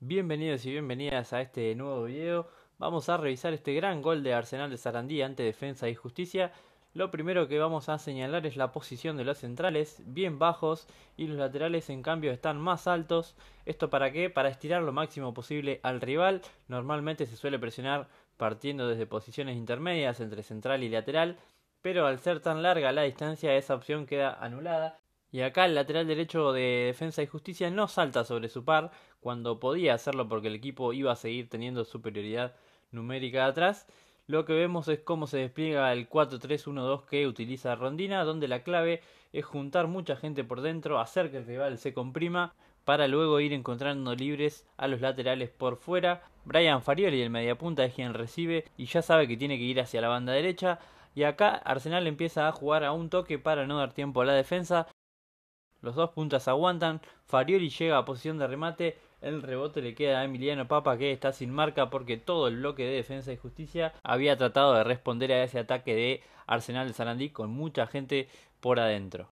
Bienvenidos y bienvenidas a este nuevo video. Vamos a revisar este gran gol de Arsenal de Sarandí ante Defensa y Justicia. Lo primero que vamos a señalar es la posición de los centrales, bien bajos, y los laterales en cambio están más altos. ¿Esto para qué? Para estirar lo máximo posible al rival. Normalmente se suele presionar partiendo desde posiciones intermedias entre central y lateral, pero al ser tan larga la distancia esa opción queda anulada y acá el lateral derecho de Defensa y Justicia no salta sobre su par cuando podía hacerlo porque el equipo iba a seguir teniendo superioridad numérica atrás. Lo que vemos es cómo se despliega el 4-3-1-2 que utiliza Rondina, donde la clave es juntar mucha gente por dentro, hacer que el rival se comprima para luego ir encontrando libres a los laterales por fuera. Brian Farioli, el mediapunta, es quien recibe y ya sabe que tiene que ir hacia la banda derecha. Y acá Arsenal empieza a jugar a un toque para no dar tiempo a la defensa. Los dos puntas aguantan. Farioli llega a posición de remate. El rebote le queda a Emiliano Papa que está sin marca porque todo el bloque de defensa y justicia había tratado de responder a ese ataque de Arsenal de Sarandí con mucha gente por adentro.